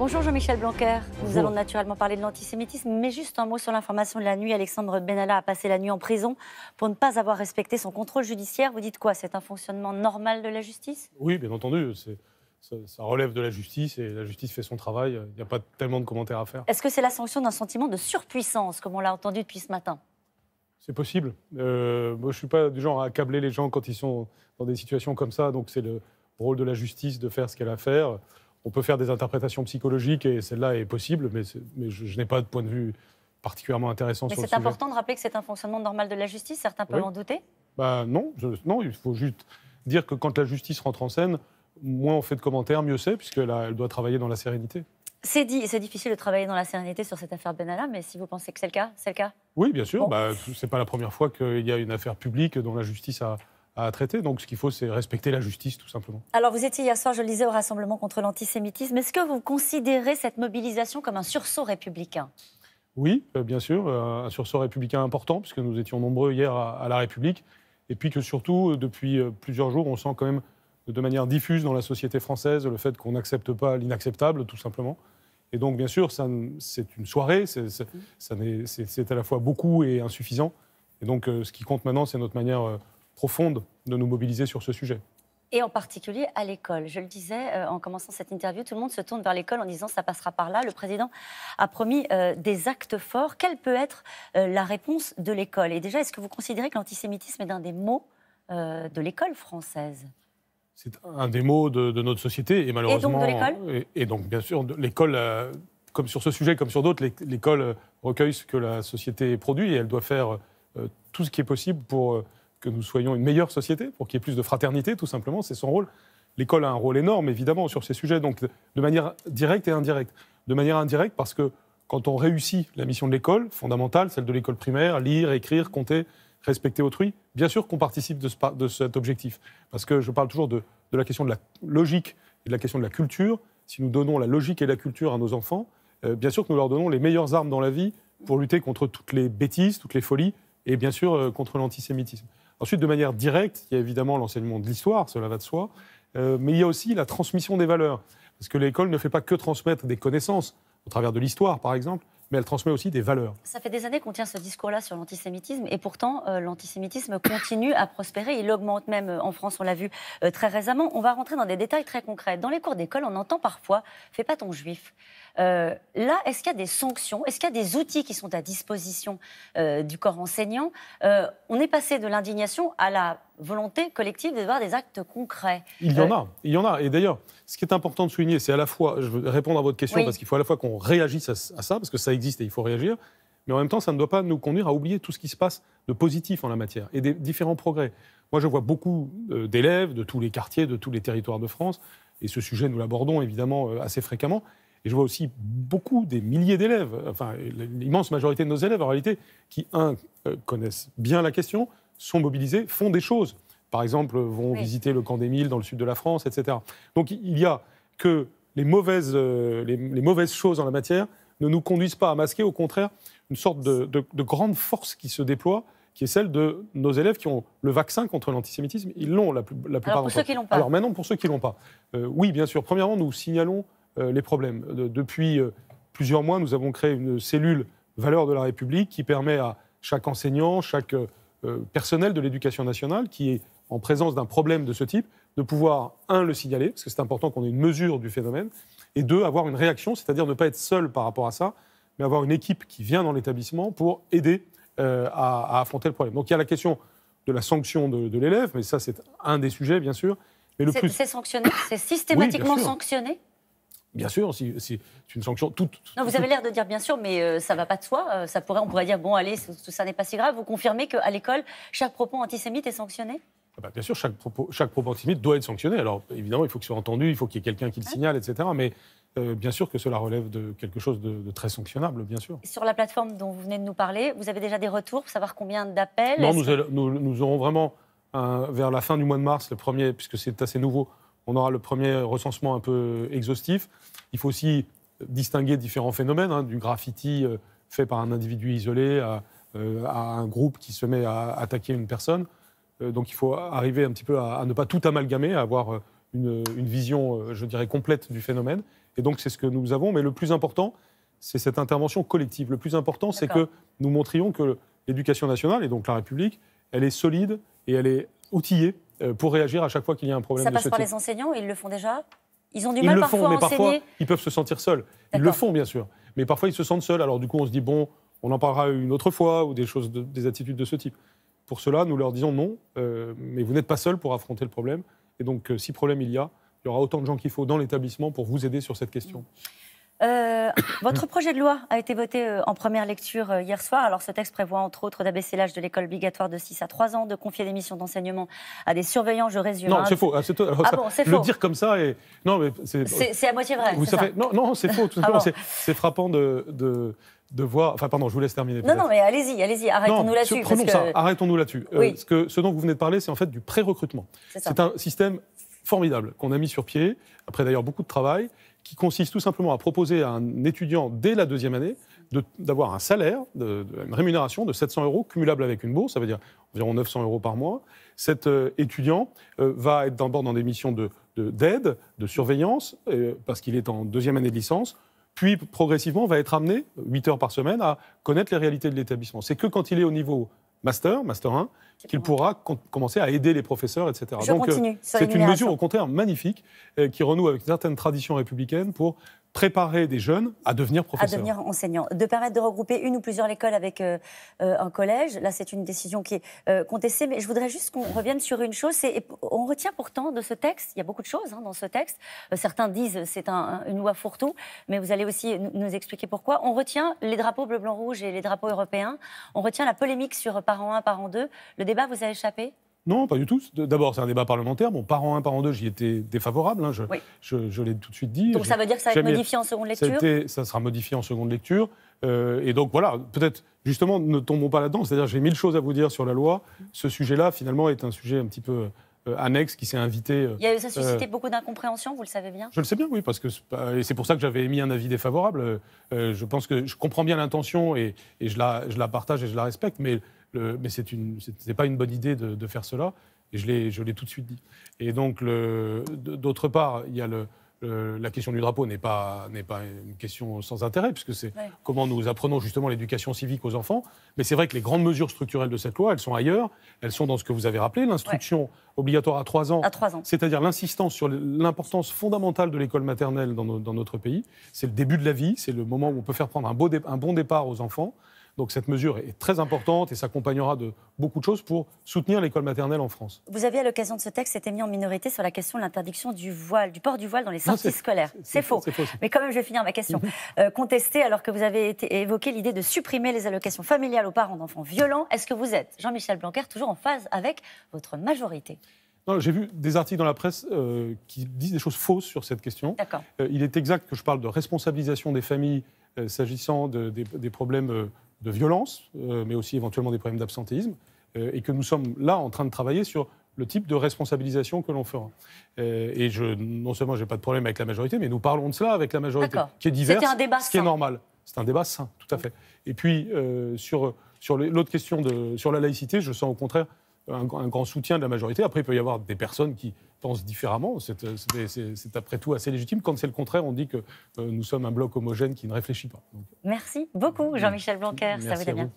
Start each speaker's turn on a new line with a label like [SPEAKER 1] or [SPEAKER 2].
[SPEAKER 1] Bonjour Jean-Michel Blanquer. Nous allons naturellement parler de l'antisémitisme, mais juste un mot sur l'information de la nuit. Alexandre Benalla a passé la nuit en prison pour ne pas avoir respecté son contrôle judiciaire. Vous dites quoi C'est un fonctionnement normal de la justice
[SPEAKER 2] Oui, bien entendu. Ça, ça, relève de la justice et la justice fait son travail. Il n'y a pas tellement de commentaires à faire.
[SPEAKER 1] Est-ce que c'est la sanction d'un sentiment de surpuissance, comme on l'a entendu depuis ce matin
[SPEAKER 2] C'est possible. Euh, moi, je ne suis pas du genre à accabler les gens quand ils sont dans des situations comme ça. Donc, c'est le rôle de la justice de faire ce qu'elle a à faire on peut faire des interprétations psychologiques et celle-là est possible, mais, je, n'ai pas de point de vue particulièrement intéressant mais sur c'est important
[SPEAKER 1] de rappeler que c'est un fonctionnement normal de la justice, certains peuvent en douter
[SPEAKER 2] bah non, non, il faut juste dire que quand la justice rentre en scène, moins on fait de commentaires, mieux c'est, puisqu'elle elle doit travailler dans la sérénité.
[SPEAKER 1] C'est dit, c'est difficile de travailler dans la sérénité sur cette affaire Benalla, mais si vous pensez que c'est le cas, c'est le cas.
[SPEAKER 2] Oui, bien sûr. ce Bah, c'est pas la première fois qu'il y a une affaire publique dont la justice a, à traiter. Donc ce qu'il faut, c'est respecter la justice, tout simplement.
[SPEAKER 1] Alors vous étiez hier soir, je le disais, au Rassemblement contre l'antisémitisme. Est-ce que vous considérez cette mobilisation comme un sursaut républicain
[SPEAKER 2] Oui, euh, bien sûr, euh, un sursaut républicain important, puisque nous étions nombreux hier à, la République. Et puis que surtout, euh, depuis plusieurs jours, on sent quand même de manière diffuse dans la société française le fait qu'on n'accepte pas l'inacceptable, tout simplement. Et donc, bien sûr, c'est une soirée, mm. c'est à la fois beaucoup et insuffisant. Et donc, ce qui compte maintenant, c'est notre manière profonde de nous mobiliser sur ce sujet.
[SPEAKER 1] Et en particulier à l'école. Je le disais euh, en commençant cette interview, tout le monde se tourne vers l'école en disant ça passera par là. Le président a promis euh, des actes forts. Quelle peut être euh, la réponse de l'école Et déjà, est-ce que vous considérez que l'antisémitisme est un des mots de l'école française
[SPEAKER 2] C'est un des mots de, notre société et malheureusement. Et donc de l'école et, donc bien sûr, l'école, comme sur ce sujet, comme sur d'autres, l'école recueille ce que la société produit et elle doit faire tout ce qui est possible pour que nous soyons une meilleure société, pour qu'il y ait plus de fraternité, tout simplement, c'est son rôle. L'école a un rôle énorme, évidemment, sur ces sujets, donc de manière directe et indirecte. De manière indirecte parce que quand on réussit la mission de l'école, fondamentale, celle de l'école primaire, lire, écrire, compter, respecter autrui, bien sûr qu'on participe de, de, cet objectif. Parce que je parle toujours de, la question de la logique et de la question de la culture. Si nous donnons la logique et la culture à nos enfants, euh, bien sûr que nous leur donnons les meilleures armes dans la vie pour lutter contre toutes les bêtises, toutes les folies, et bien sûr euh, contre l'antisémitisme. Ensuite, de manière directe, il y a évidemment l'enseignement de l'histoire, cela va de soi, euh, mais il y a aussi la transmission des valeurs. Parce que l'école ne fait pas que transmettre des connaissances, au travers de l'histoire par exemple, mais elle transmet aussi des valeurs.
[SPEAKER 1] Ça fait des années qu'on tient ce discours-là sur l'antisémitisme, et pourtant euh, l'antisémitisme continue à prospérer, il augmente même euh, en France, on l'a vu euh, très récemment. On va rentrer dans des détails très concrets. Dans les cours d'école, on entend parfois « fais pas ton juif là, est-ce qu'il y a des sanctions Est-ce qu'il y a des outils qui sont à disposition du corps enseignant On est passé de l'indignation à la volonté collective de voir des actes concrets. Il
[SPEAKER 2] y en a, il y en a. Et d'ailleurs, ce qui est important de souligner, c'est à la fois, je veux répondre à votre question parce qu'il faut à la fois qu'on réagisse à, ça, parce que ça existe et il faut réagir. Mais en même temps, ça ne doit pas nous conduire à oublier tout ce qui se passe de positif en la matière et des différents progrès. Moi, je vois beaucoup euh, d'élèves de tous les quartiers, de tous les territoires de France, et ce sujet, nous l'abordons évidemment euh, assez fréquemment. Et je vois aussi beaucoup des milliers d'élèves, enfin l'immense majorité de nos élèves en réalité, qui, un, euh, connaissent bien la question, sont mobilisés, font des choses. Par exemple, vont visiter le camp des Milles dans le sud de la France, etc. Donc il n'y a que les mauvaises, les mauvaises choses en la matière, ne nous conduisent pas à masquer, au contraire, une sorte de, grande force qui se déploie qui est celle de nos élèves qui ont le vaccin contre l'antisémitisme. Ils l'ont, la, plupart d'entre eux. Alors maintenant, pour ceux qui l'ont pas. Euh, oui, bien sûr. Premièrement, nous signalons euh, les problèmes. depuis euh, plusieurs mois, nous avons créé une cellule Valeurs de la République qui permet à chaque enseignant, chaque personnel de l'éducation nationale qui est en présence d'un problème de ce type, de pouvoir, un, le signaler, parce que c'est important qu'on ait une mesure du phénomène, et deux, avoir une réaction, c'est-à-dire ne pas être seul par rapport à ça, mais avoir une équipe qui vient dans l'établissement pour aider euh, à, affronter le problème. Donc il y a la question de la sanction de, l'élève, mais ça c'est un des sujets, bien sûr. Mais le c'est, plus... c'est
[SPEAKER 1] sanctionné C'est systématiquement sanctionné
[SPEAKER 2] Bien sûr, c'est une sanction toute.
[SPEAKER 1] vous avez l'air de dire bien sûr, mais ça euh, ça va pas de soi. Euh, ça pourrait, on pourrait dire bon, allez, tout ça n'est pas si grave. Vous confirmez qu'à l'école, chaque propos antisémite est sanctionné
[SPEAKER 2] ah bah, bien sûr, chaque propos, chaque doit être sanctionné. Alors évidemment, il faut que ce soit entendu, il faut qu'il y ait quelqu'un qui le signale, etc. Mais euh, bien sûr que cela relève de quelque chose de, très sanctionnable, bien sûr.
[SPEAKER 1] Sur la plateforme dont vous venez de nous parler, vous avez déjà des retours pour savoir combien d'appels Non,
[SPEAKER 2] nous, aurons vraiment, vers la fin du mois de mars, le premier, puisque c'est assez nouveau, on aura le premier recensement un peu exhaustif. Il faut aussi distinguer différents phénomènes, hein, du graffiti euh, fait par un individu isolé euh, à, un groupe qui se met à attaquer une personne. Euh, donc il faut arriver un petit peu à, ne pas tout amalgamer, à avoir euh, une, vision, euh, je dirais, complète du phénomène. Et donc c'est ce que nous avons. Mais le plus important, c'est cette intervention collective. Le plus important, c'est que nous montrions que l'éducation nationale, et donc la République, elle est solide et elle est outillée pour réagir à chaque fois qu'il y a un problème. Ça passe par les
[SPEAKER 1] enseignants, ils le font déjà Ils ont du mal ils le font, mais parfois,
[SPEAKER 2] ils peuvent se sentir seuls. Ils le font, bien sûr. Mais parfois, ils se sentent seuls. Alors du coup, on se dit, bon, on en parlera une autre fois, ou des choses, des attitudes de ce type. Pour cela, nous leur disons non, euh, mais vous n'êtes pas seul pour affronter le problème. Et donc, euh, si problème il y a, il y aura autant de gens qu'il faut dans l'établissement pour vous aider sur cette question. Mm.
[SPEAKER 1] Euh, votre projet de loi a été voté euh, en première lecture euh, hier soir. Alors, ce texte prévoit entre autres d'abaisser l'âge de l'école obligatoire de 6 à 3 ans, de confier des missions d'enseignement à des surveillants, je résume. Non, c'est hein. faux.
[SPEAKER 2] Ah, ah c'est... le dire comme ça, et... non, mais c'est... C'est,
[SPEAKER 1] à moitié vrai. Vous Non,
[SPEAKER 2] non, c'est faux. Ah c'est frappant de, de voir. Enfin, pardon, je vous laisse terminer. Non, non,
[SPEAKER 1] mais allez-y, allez-y, arrêtons-nous là-dessus. que... ça, arrêtons-nous
[SPEAKER 2] là-dessus. ce dont vous venez de parler, c'est en fait du pré-recrutement. c'est un système formidable qu'on a mis sur pied, après d'ailleurs beaucoup de travail, qui consiste tout simplement à proposer à un étudiant dès la deuxième année d'avoir un salaire, une rémunération de 700 euros cumulable avec une bourse, ça veut dire environ 900 euros par mois. Cet euh, étudiant euh, va être d'abord dans des missions d'aide, de, surveillance, euh, parce qu'il est en deuxième année de licence, puis progressivement va être amené, 8 heures par semaine, à connaître les réalités de l'établissement. C'est que quand il est au niveau master, master 1, qu'il pourra commencer à aider les professeurs, etc. Donc, euh, c'est une mesure, au contraire, magnifique, euh, qui renoue avec certaines traditions républicaines pour préparer des jeunes à devenir professeurs. À devenir
[SPEAKER 1] enseignants. De permettre de regrouper une ou plusieurs écoles avec euh, euh, un collège, là c'est une décision qui est euh, contestée, mais je voudrais juste qu'on revienne sur une chose. Et on retient pourtant de ce texte, il y a beaucoup de choses hein, dans ce texte. certains disent c'est une loi fourre-tout, mais vous allez aussi nous expliquer pourquoi. On retient les drapeaux bleu, blanc, rouge et les drapeaux européens. On retient la polémique sur parent 1, parent 2. Le débat vous a échappé
[SPEAKER 2] non, pas du tout. D'abord, c'est un débat parlementaire. Bon, parent 1, parent 2, j'y étais défavorable. Hein, je, l'ai tout de suite dit. Donc ça veut dire que ça va être modifié en seconde lecture ça, sera modifié en seconde lecture. Euh, et donc voilà, peut-être justement, ne tombons pas là-dedans. C'est-à-dire, j'ai mille choses à vous dire sur la loi. Ce sujet-là, finalement, est un sujet un petit peu euh, annexe qui s'est invité. Euh, ça a suscité
[SPEAKER 1] beaucoup d'incompréhension, vous le savez bien Je
[SPEAKER 2] le sais bien, oui, parce que c'est pour ça que j'avais émis un avis défavorable. je pense que je comprends bien l'intention et, je, la, je, la, partage et je la respecte, mais mais ce n'est pas une bonne idée de, faire cela. Et je l'ai tout de suite dit. Et donc, d'autre part, il y a la question du drapeau n'est pas, n'est pas une question sans intérêt, puisque c'est comment nous apprenons justement l'éducation civique aux enfants. Mais c'est vrai que les grandes mesures structurelles de cette loi, elles sont ailleurs, elles sont dans ce que vous avez rappelé, l'instruction obligatoire à trois ans, c'est-à-dire l'insistance sur l'importance fondamentale de l'école maternelle dans, notre pays. C'est le début de la vie, c'est le moment où on peut faire prendre un bon départ aux enfants. Donc cette mesure est très importante et s'accompagnera de beaucoup de choses pour soutenir l'école maternelle en France.
[SPEAKER 1] Vous avez à l'occasion de ce texte été mis en minorité sur la question de l'interdiction du voile, du port du voile dans les ah, sorties scolaires. C'est faux. Mais quand même, je vais finir ma question. Mhm. Euh, contester alors que vous avez été, évoqué l'idée de supprimer les allocations familiales aux parents d'enfants violents, est-ce que vous êtes, Jean-Michel Blanquer, toujours en phase avec votre majorité
[SPEAKER 2] j'ai vu des articles dans la presse euh, qui disent des choses fausses sur cette question. Euh, il est exact que je parle de responsabilisation des familles s'agissant des, des, problèmes de violence, euh, mais aussi éventuellement des problèmes d'absentéisme, euh, et que nous sommes là en train de travailler sur le type de responsabilisation que l'on fera. Euh, et non seulement je n'ai pas de problème avec la majorité, mais nous parlons de cela avec la majorité, qui est diverse, ce qui est normal. C'est un débat sain, tout à fait. Et puis sur sur l'autre question de sur la laïcité, je sens au contraire un, grand soutien de la majorité. Après, il peut y avoir des personnes qui pensent différemment. C'est euh, après tout assez légitime. Quand c'est le contraire, on dit que euh, nous sommes un bloc homogène qui ne réfléchit pas.
[SPEAKER 1] Merci beaucoup, Jean-Michel Blanquer. Ça vous, à bien.